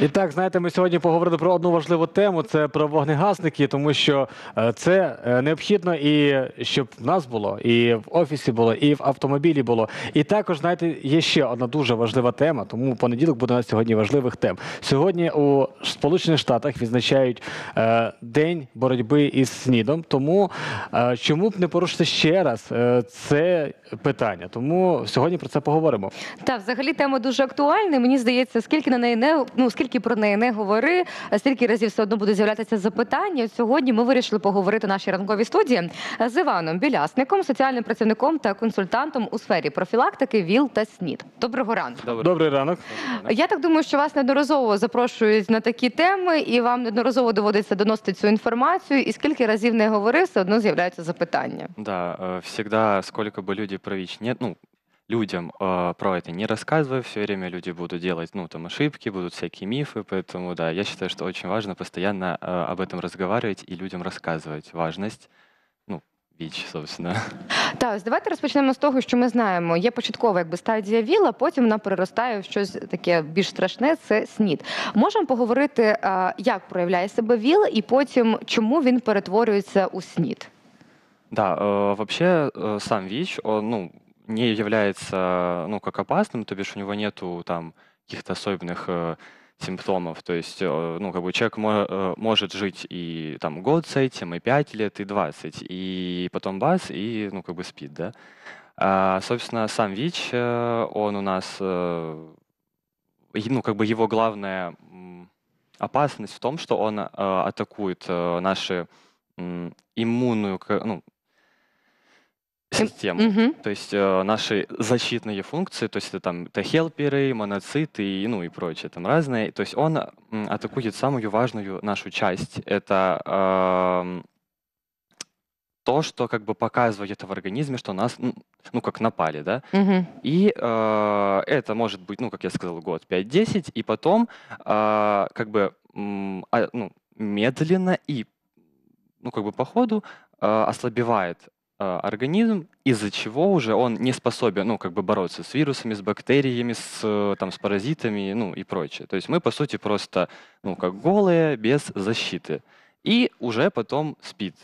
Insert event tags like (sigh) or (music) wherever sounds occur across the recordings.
І так, знаєте, ми сьогодні поговорили про одну важливу тему це про вогнегасники, тому що е, це е, необхідно і щоб в нас було, і в офісі було, і в автомобілі було. І також, знаєте, є ще одна дуже важлива тема, тому понеділок буде у нас сьогодні важливих тем. Сьогодні у Сполучених Штатах відзначають е, день боротьби із СНІДом. Тому чому б не порушити ще раз це питання? Тому сьогодні про це поговоримо. Та взагалі тема дуже актуальна. Мені здається, скільки на неї не ну скільки про неї не говори, е, стільки разів все одно буде з'являтися запитання. Сьогодні ми вирішили поговорити в нашій ранковій студії е, з Іваном Білясником, соціальним працівником та консультантом у сфері профілактики ВІЛ та СНІД. Доброго ранку. Добрий, Добрий ранок. Я так думаю, що вас неодноразово запрошують на такі теми, і вам неодноразово доводиться доносити цю інформацію. І скільки разів не говори, все одно з'являються запитання. Да, е, всегда сколько бы люди про ВИЧ нет, ну, людям э, про это не рассказывай, все время люди будут делать, ну, там, ошибки, будут всякие мифы, поэтому, да, я считаю, что очень важно постоянно э, об этом разговаривать и людям рассказывать важность, ну, ВІЧ, собственно. (laughs) Так, ось давайте розпочнемо з того, що ми знаємо. Є початкова якби стадія ВІЛ, а потім вона переростає в щось таке більш страшне це СНІД. Можемо поговорити, як проявляє себе ВІЛ, і потім чому він перетворюється у СНІД. Да, э, сам ВИЧ, ну, не является, ну, как опасным, то бишь у него нету там каких-то особенных э, симптомов. То есть, э, ну, как бы человек мо- э, может жить и там год с этим, и 5 лет, и 20, и потом бац, и, ну, как бы спит, да. А, собственно, сам ВИЧ, э, он у нас, э, ну, как бы его главная опасность в том, что он э, атакует э, наши иммунную, ну, систем. Угу. То есть э, наши защитные функции, то есть это там Т-хелперы, моноциты и, ну, и прочее, там разные. То есть он м, атакует самую важную нашу часть. Это э, то, что как бы показывает в организме, что нас, ну, как напали, да. Угу. И э, это может быть, ну, как я сказал, год 5-10, и потом э, как бы м, а, ну, медленно и, ну, как бы по ходу э, ослабевает а, организм, из-за чего уже он не способен, ну, как бы бороться с вирусами, с бактериями, с, э, там, с паразитами, ну, и прочее. То есть мы, по сути, просто, ну, как голые, без защиты. И уже потом спит.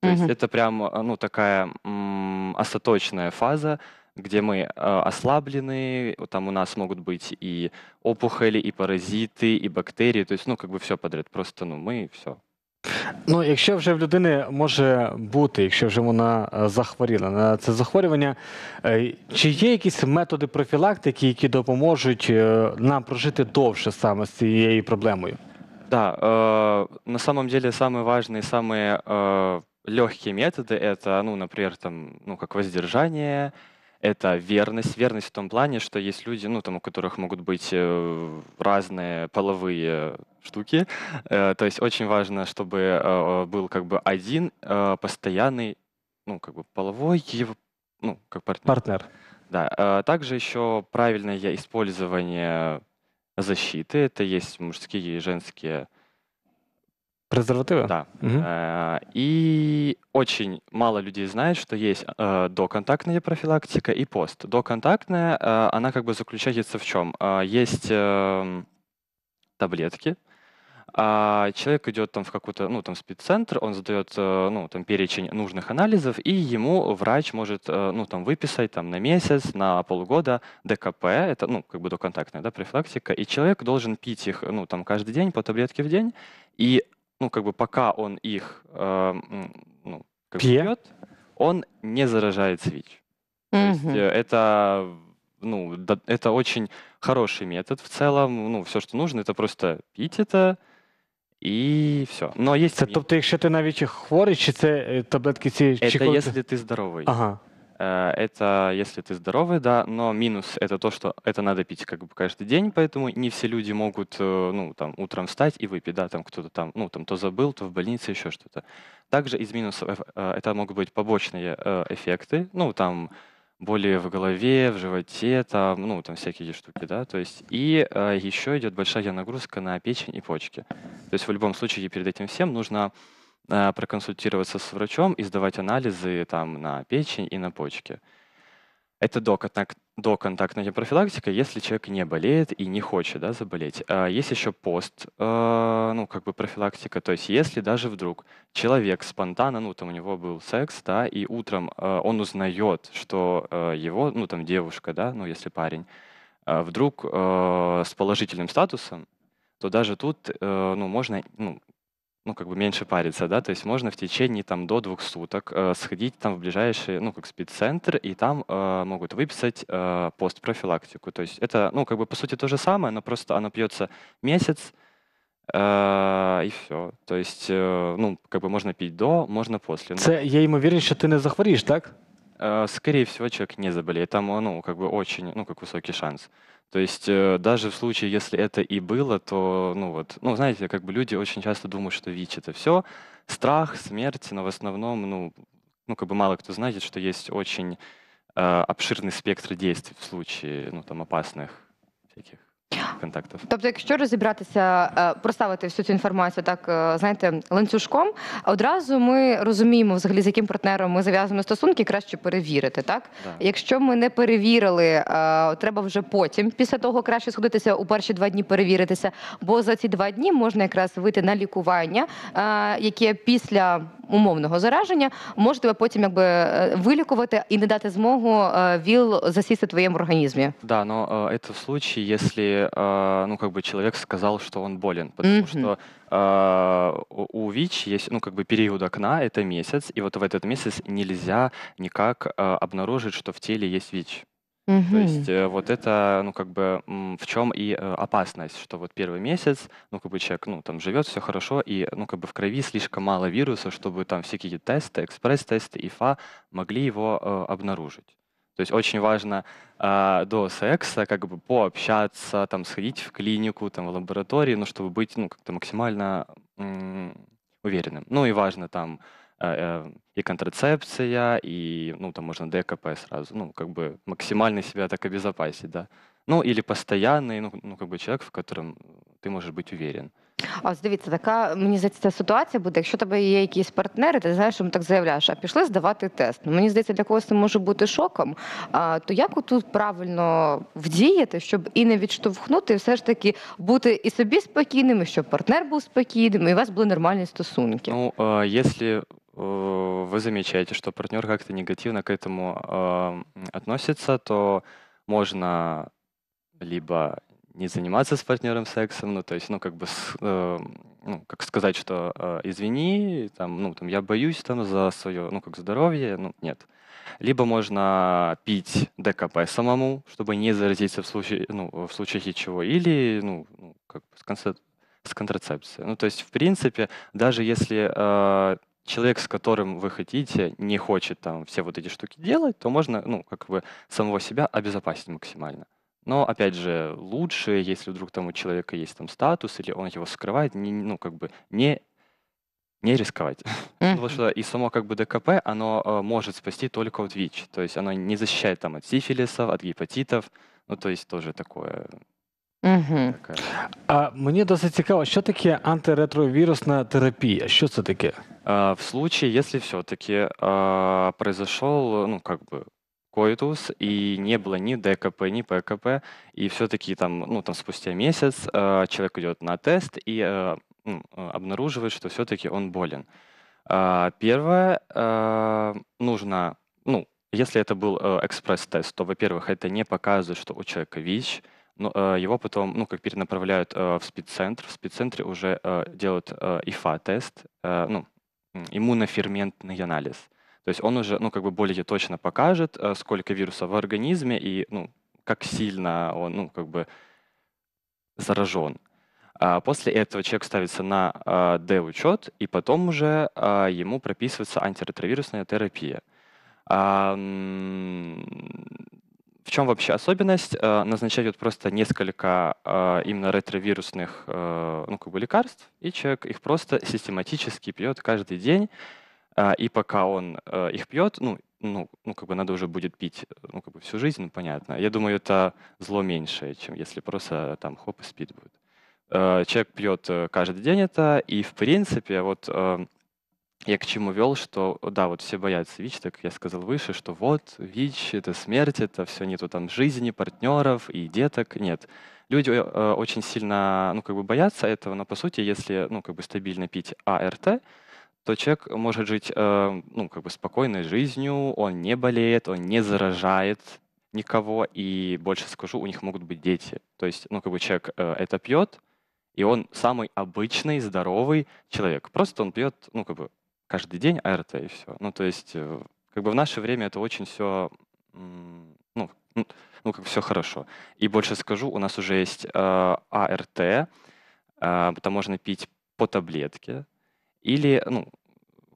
То mm есть это прям, э, ну, такая м- остаточная фаза, где мы э, ослаблены, там у нас могут быть и опухоли, и паразиты, и бактерии, то есть, ну, как бы все подряд, просто, ну, мы все. Ну, якщо вже в людини може бути, якщо вже вона е, захворіла на це захворювання, е, чи є якісь методи профілактики, які допоможуть е, нам прожити довше саме з цією проблемою? Да, э, на самом деле самые важные, самые э, легкие методы это, ну, например, там, ну, как воздержание, это верность. Верность в том плане, что есть люди, ну, там, у которых могут быть э, разные половые штуки. Э, то есть очень важно, чтобы э, был как бы один постоянный, ну, как бы половой, его, ну, как партнер. Партнер. Да. также еще правильное использование защиты. Это есть мужские и женские Презервативы? Да. Угу. И очень мало людей знает, что есть э, доконтактная профилактика и пост. Доконтактная, э, она как бы заключается в чем? Есть эм, таблетки, а человек идет там в какой-то, ну, там, спеццентр, он задает, ну, там, перечень нужных анализов, и ему врач может, ну, там, выписать, там, на месяц, на полгода ДКП, это, ну, как бы доконтактная, да, профилактика, и человек должен пить их, ну, там, каждый день, по таблетке в день, и ну, как бы пока он их э, ну, как пьет? он не заражает СВИЧ. Mm-hmm. То есть э, это, ну, да, это очень хороший метод в целом. Ну, все, что нужно, это просто пить это, І все. Но є Це, тобто, якщо ти навіть хворий, чи це таблетки ці Це, якщо ти здоровий. Ага. Э, это если ты здоровый, да, но минус это то, что это надо пить как бы каждый день, поэтому не все люди могут, э, ну, там, утром встать и выпить, да, там кто-то там, ну, там то забыл, то в больнице, еще что-то. Также из минусов э, это могут быть побочные эффекты, ну, там, боли в голове, в животе, там, ну, там всякие штуки, да, то есть, и еще идет большая нагрузка на печень и почки. То есть в любом случае перед этим всем нужно э, проконсультироваться с врачом и сдавать анализы там, на печень и на почки. Это доконтактная профилактика, если человек не болеет и не хочет да, заболеть. А есть еще пост, а, ну, как бы профилактика. То есть, если даже вдруг человек спонтанно, ну, там у него был секс, да, и утром он узнает, что его, ну, там девушка, да, ну, если парень, вдруг с положительным статусом, то даже тут ну, можно ну, ну, как бы меньше париться, да, то есть можно в течение там до двух суток э, сходить там в ближайший, ну, как спеццентр, и там э, могут выписать э, постпрофилактику. То есть это, ну, как бы по сути то же самое, но просто она пьется месяц, э, і все. Тобто, э, ну, как бы можно пить до, можно после. Це я ему верю, что ты не захворишь, так? э, скорее всего, человек не заболеет. Там, э, ну, как бы очень, ну, как высокий шанс. То есть э, даже в случае, если это и было, то, ну вот, ну знаете, как бы люди очень часто думают, что ВИЧ это все страх, смерть, но в основном, ну, ну как бы мало кто знает, что есть очень э, обширный спектр действий в случае, ну там опасных всяких контактів. Тобто, якщо розібратися, е, проставити всю цю інформацію, так е, знаєте, ланцюжком одразу ми розуміємо, взагалі з яким партнером ми зав'язуємо стосунки, краще перевірити. Так да. якщо ми не перевірили, е, треба вже потім, після того краще сходитися у перші два дні, перевіритися. Бо за ці два дні можна якраз вийти на лікування, яке після умовного зараження може тебе потім якби вилікувати і не дати змогу ВІЛ засісти в твоєму організмі. Да, но это в случае, если Э, ну, как бы человек сказал, что он болен, потому mm-hmm. что э, у ВИЧ есть, ну, как бы период окна, это месяц, и вот в этот месяц нельзя никак э, обнаружить, что в теле есть ВИЧ. Mm -hmm. То есть э, вот это, ну, как бы, в чем и э, опасность, что вот первый месяц, ну, как бы человек, ну, там живет, все хорошо, и, ну, как бы в крови слишком мало вируса, чтобы там всякие тесты, экспресс-тесты, ИФА могли его э, обнаружить. То есть очень важно э, до секса как бы пообщаться, там, сходить в клинику, там, в лаборатории, ну, чтобы быть ну, как-то максимально уверенным. Ну и важно там э, э, и контрацепция, и, ну, там можно ДКП сразу, ну, как бы максимально себя так обезопасить, да. Ну, или постоянный, ну, ну, как бы человек, в котором ты можешь быть уверен. А ось дивіться, така мені здається, ситуація буде. Якщо тебе є якісь партнери, ти знаєш, що ми так заявляєш, а пішли здавати тест. Ну, Мені здається, для когось це може бути шоком. А, То як отут правильно вдіяти, щоб і не відштовхнути, і все ж таки бути і собі спокійним, і щоб партнер був спокійним, і у вас були нормальні стосунки? Ну, якщо э, вы замечаете, что партнер как-то негативно к этому э, относится, то можно либо не заниматься с партнером сексом, ну, то есть, ну, как бы, с, э, ну, как сказать, что э, извини, там, ну, там, я боюсь там за свое, ну, как здоровье, ну, нет. Либо можно пить ДКП самому, чтобы не заразиться в случае, ну, в случае чего, или, ну, ну как бы с, конце, с контрацепцией. Ну, то есть, в принципе, даже если э, человек, с которым вы хотите, не хочет там все вот эти штуки делать, то можно, ну, как бы самого себя обезопасить максимально. Но, опять же, лучше, если вдруг там у человека есть там статус, или он его скрывает, не, ну, как бы не, не рисковать. Mm-hmm. (laughs) Потому что и само как бы ДКП, оно э, может спасти только от ВИЧ. То есть оно не защищает там от сифилисов, от гепатитов. Ну, то есть тоже такое Угу. А мне досить цікаво, що таке антиретровірусна терапія? Що це таке? Э, в случае, если все-таки э, произошел, ну, как бы, коитус, и не было ни ДКП, ни ПКП, и все-таки там, ну, там спустя месяц э, человек идет на тест и э, ну, обнаруживает, что все-таки он болен. Э, первое, э, нужно, ну, если это был э, экспресс-тест, то, во-первых, это не показывает, что у человека ВИЧ, но э, его потом, ну, как перенаправляют э, в спеццентр, в спеццентре уже э, делают э, ИФА-тест, э, ну, иммуноферментный анализ. То есть он уже, ну, как бы более точно покажет, э, сколько вируса в организме и, ну, как сильно он, ну, как бы заражен. А после этого человек ставится на D-учет, э, и потом уже э, ему прописывается антиретровирусная терапия. В чем вообще особенность? Назначать вот просто несколько именно ретровирусных ну, как бы лекарств, и человек их просто систематически пьет каждый день а, и пока он э, их пьет, ну, ну, ну, как бы надо уже будет пить, э, ну, как бы всю жизнь, ну, понятно. Я думаю, это зло меньшее, чем если просто там хоп и спит будет. Э, человек пьет каждый день это, и, в принципе, вот эм, я к чему вел, что, да, вот все боятся ВИЧ, так я сказал выше, что вот, ВИЧ — это смерть, это все нету там жизни, партнеров и деток, нет. Люди очень сильно, ну, как бы боятся этого, но, по сути, если, ну, как бы стабильно пить АРТ, то человек может жить э, ну, как бы спокойной жизнью, он не болеет, он не заражает никого, и больше скажу, у них могут быть дети. То есть, ну, как бы человек э, это пьет, и он самый обычный, здоровый человек. Просто он пьет, ну, как бы каждый день АРТ и все. Ну, то есть, э, как бы в наше время это очень все, ну, ну, как все хорошо. И больше скажу, у нас уже есть э, АРТ, э, там можно пить по таблетке, или ну,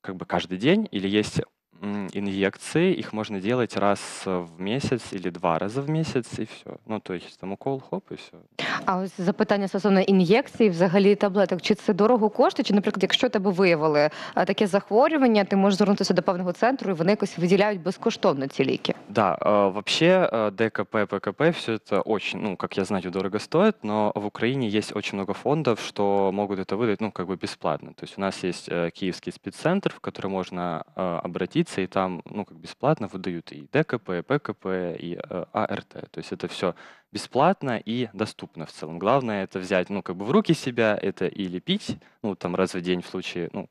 как бы каждый день, или есть М, Инъекции, их можно делать раз в месяц или два раза в месяц, и все. Ну, то есть там укол, хоп, и все. А ось запитання стосовно ін'єкцій, взагалі таблеток. Чи це дорого коштує? Чи, наприклад, якщо тебе виявили а, таке захворювання, ти можеш звернутися до певного центру, і вони якось виділяють безкоштовно ці ліки? Да, вообще ДКП, ПКП, все это очень, ну, как я знаю, дорого стоит, но в Украине есть очень много фондов, что могут это выдать, ну, как бы бесплатно. То есть у нас есть э, киевский спеццентр, в который можно э, обратиться, таблицы, и там, ну, как бесплатно выдают и ДКП, и ПКП, и э, АРТ. То есть это все бесплатно и доступно в целом. Главное это взять, ну, как бы в руки себя, это или пить, ну, там раз в день в случае, ну,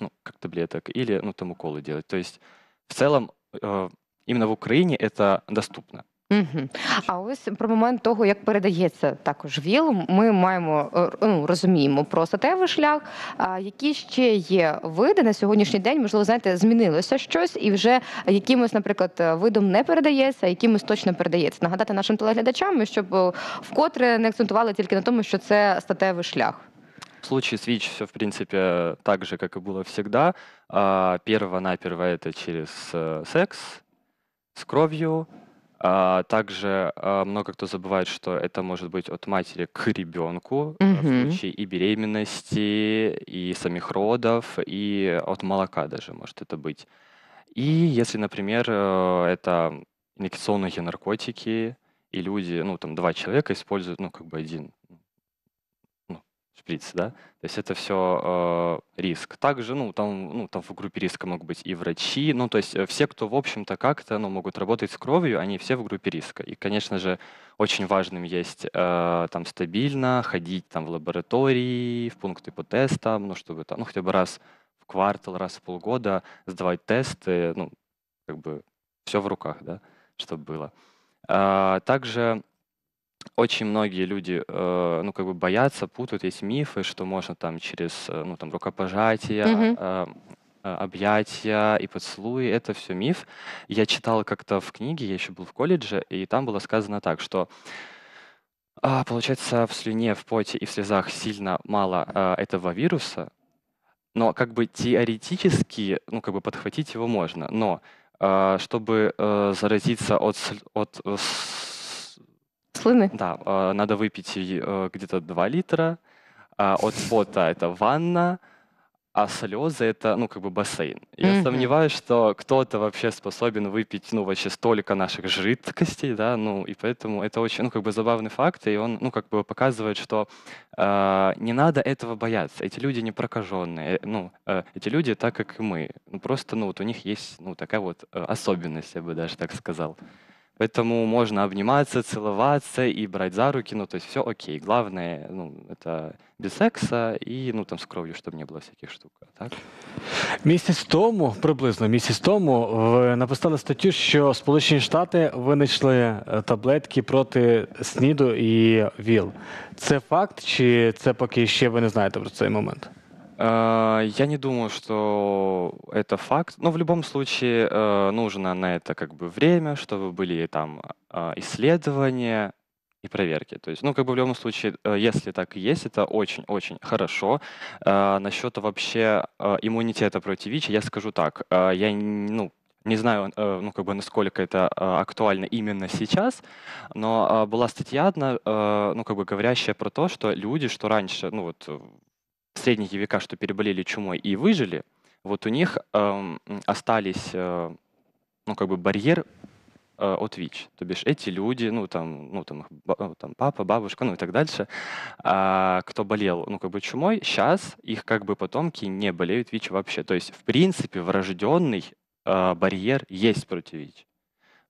ну как таблеток, или, ну, там уколы делать. То есть в целом э, именно в Украине это доступно. Угу. А ось про момент того, як передається також ВІЛ, ми маємо е, ну, розуміємо про статевий шлях. А які ще є види на сьогоднішній день? Можливо, знаєте, змінилося щось, і вже якимось, наприклад, видом не передається, а якимось точно передається. Нагадати нашим телеглядачам, щоб е, вкотре не акцентували тільки на тому, що це статевий шлях. В случае с ВИЧ все, в принципе, так же, как и было всегда. Первонаперво это через э, секс с кровью, А, также а, много кто забывает, что это может быть от матери к ребенку а, э, в случае и беременности, и самих родов, и от молока даже может это быть. И если, например, э, это инъекционные наркотики, и люди, ну там два человека используют, ну как бы один шприц, да, то есть это все э, риск. Также, ну там, ну, там в группе риска могут быть и врачи, ну, то есть э, все, кто, в общем-то, как-то, ну, могут работать с кровью, они все в группе риска. И, конечно же, очень важным есть э, там стабильно ходить там в лаборатории, в пункты по тестам, ну, чтобы там, ну, хотя бы раз в квартал, раз в полгода сдавать тесты, ну, как бы все в руках, да, чтобы было. Э, также очень многие люди, э, ну, как бы боятся, путают, есть мифы, что можно там через, э, ну, там, рукопожатие, Мгм. э, э, объятия и поцелуи, это все миф. Я читал как-то в книге, я еще был в колледже, и там было сказано так, что а, получается, в слюне, в поте и в слезах сильно мало а, этого вируса, но как бы теоретически, ну, как бы подхватить его можно, но а, чтобы э, заразиться от, сль- от Слыны? Да, э, надо выпить э, где-то 2 литра. А, от фото это ванна, а слезы это, ну, как бы бассейн. Я mm-hmm. сомневаюсь, что кто-то вообще способен выпить, ну, вообще столько наших жидкостей, да, ну, и поэтому это очень, ну, как бы забавный факт, и он, ну, как бы показывает, что э, не надо этого бояться. Эти люди не прокаженные, э, ну, э, эти люди так, как и мы. Ну, просто, ну, вот у них есть, ну, такая вот э, особенность, я бы даже так сказал. Поэтому можно обниматься, целоваться и брать за руки, ну, то есть все окей. Главное, ну, это без секса і ну там з кров'ю, щоб не було всяких штук. Так місяць тому, приблизно місяць тому, ви написали статтю, що Сполучені Штати винайшли е, таблетки проти СНІДу і ВІЛ. Це факт, чи це поки ще ви не знаєте про цей момент? А, я не думаю, что это факт, но в любом случае э, нужно на это как бы время, чтобы были там а, исследования и проверки. То есть, ну, как бы в любом случае, э, если так и есть, это очень-очень хорошо. А, Насчет вообще э, иммунитета против ВИЧ, я скажу так, э, я, ну, не знаю, ну, как бы, насколько это актуально именно сейчас, но была статья одна, ну, как бы, говорящая про то, что люди, что раньше, ну, вот, средние века, что переболели чумой и выжили, вот у них э, остались, э, ну, как бы барьер э, от ВИЧ. То бишь эти люди, ну, там, ну, там, э, там папа, бабушка, ну, и так дальше, э, кто болел, ну, как бы чумой, сейчас их, как бы, потомки не болеют ВИЧ вообще. То есть, в принципе, врожденный э, барьер есть против ВИЧ.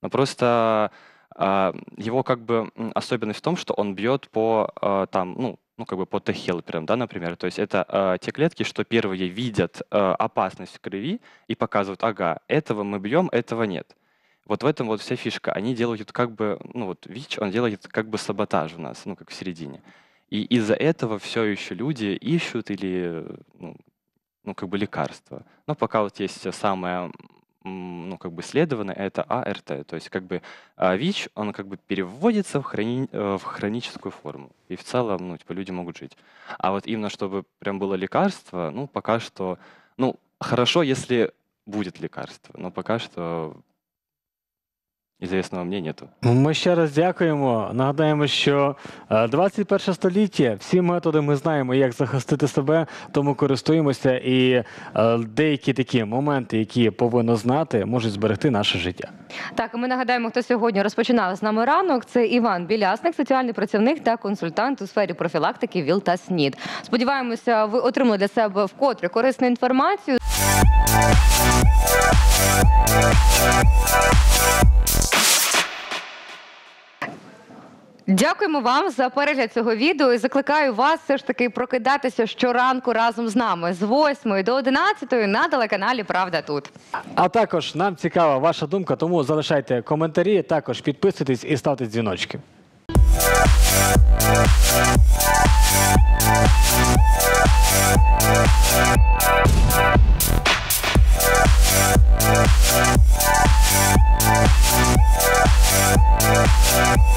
Но просто э, его как бы особенность в том, что он бьет по э, там, ну, ну, как бы по T-хелперам, да, например. То есть это э, те клетки, что первые видят э, опасность в крови и показывают, ага, этого мы бьем, этого нет. Вот в этом вот вся фишка. Они делают как бы, ну вот ВИЧ, он делает как бы саботаж у нас, ну как в середине. И из-за этого все еще люди ищут или, ну, ну как бы лекарства. Но пока вот есть самая ну, как бы исследованы, это АРТ. То есть как бы а, ВИЧ, он как бы переводится в, хрони... Э, в хроническую форму. И в целом, ну, типа, люди могут жить. А вот именно чтобы прям было лекарство, ну, пока что, ну, хорошо, если будет лекарство, но пока что Ізвісного мені нету. Ми ще раз дякуємо. Нагадаємо, що 21 е, століття всі методи ми знаємо, як захистити себе, тому користуємося, і е, деякі такі моменти, які повинно знати, можуть зберегти наше життя. Так, ми нагадаємо, хто сьогодні розпочинав з нами ранок. Це Іван Білясник, соціальний працівник та консультант у сфері профілактики ВІЛ та СНІД. Сподіваємося, ви отримали для себе вкотре корисну інформацію. Дякуємо вам за перегляд цього відео і закликаю вас все ж таки прокидатися щоранку разом з нами з 8 до 11 на телеканалі Правда тут. А також нам цікава ваша думка, тому залишайте коментарі, також підписуйтесь і ставте дзвіночки. We'll be right back.